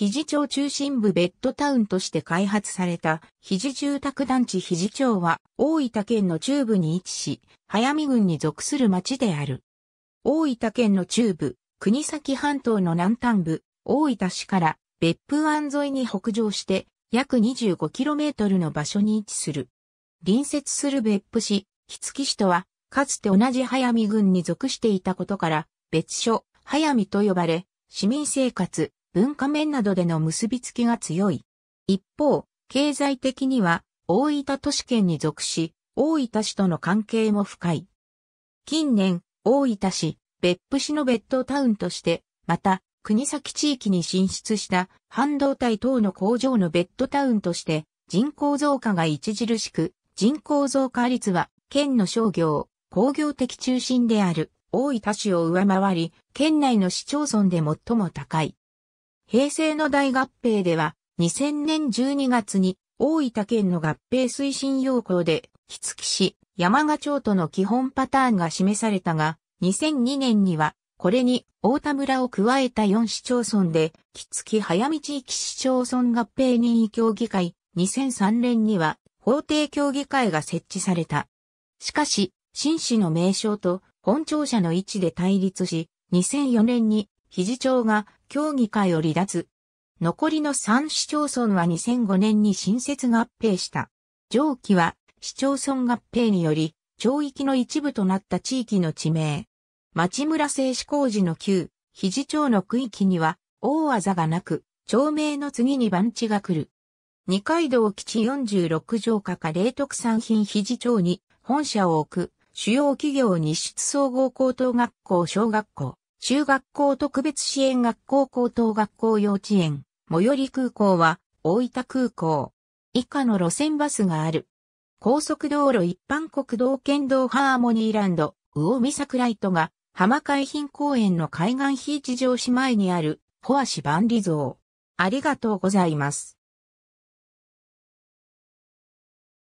肘町中心部ベッドタウンとして開発された肘住宅団地肘町は大分県の中部に位置し、早見郡に属する町である。大分県の中部、国崎半島の南端部、大分市から別府湾沿いに北上して約 25km の場所に位置する。隣接する別府市、杵築市とは、かつて同じ早見郡に属していたことから、別所、早見と呼ばれ、市民生活、文化面などでの結びつきが強い。一方、経済的には大分都市圏に属し、大分市との関係も深い。近年、大分市、別府市のベッドタウンとして、また、国崎地域に進出した半導体等の工場のベッドタウンとして人口増加が著しく、人口増加率は県の商業、工業的中心である大分市を上回り、県内の市町村で最も高い。平成の大合併では、2000年12月に大分県の合併推進要項で、木月市、山賀町との基本パターンが示されたが、2002年には、これに大田村を加えた4市町村で、木月早見地域市町村合併任意協議会、2003年には法定協議会が設置された。しかし、新市の名称と本庁舎の位置で対立し、2004年に、肘町が協議会を離脱。残りの3市町村は2005年に新設合併した。上記は市町村合併により、町域の一部となった地域の地名。町村製紙工事の旧、肘町の区域には、大技がなく、町名の次に番地が来る。二階堂基地46条下下霊特産品肘町に本社を置く主要企業日出総合高等学校小学校。中学校特別支援学校高等学校幼稚園、最寄り空港は大分空港。以下の路線バスがある。高速道路一般国道県道ハーモニーランド、魚見桜糸が、浜海浜公園の海岸非地上市前にある、ホアシ万里像。ありがとうございます。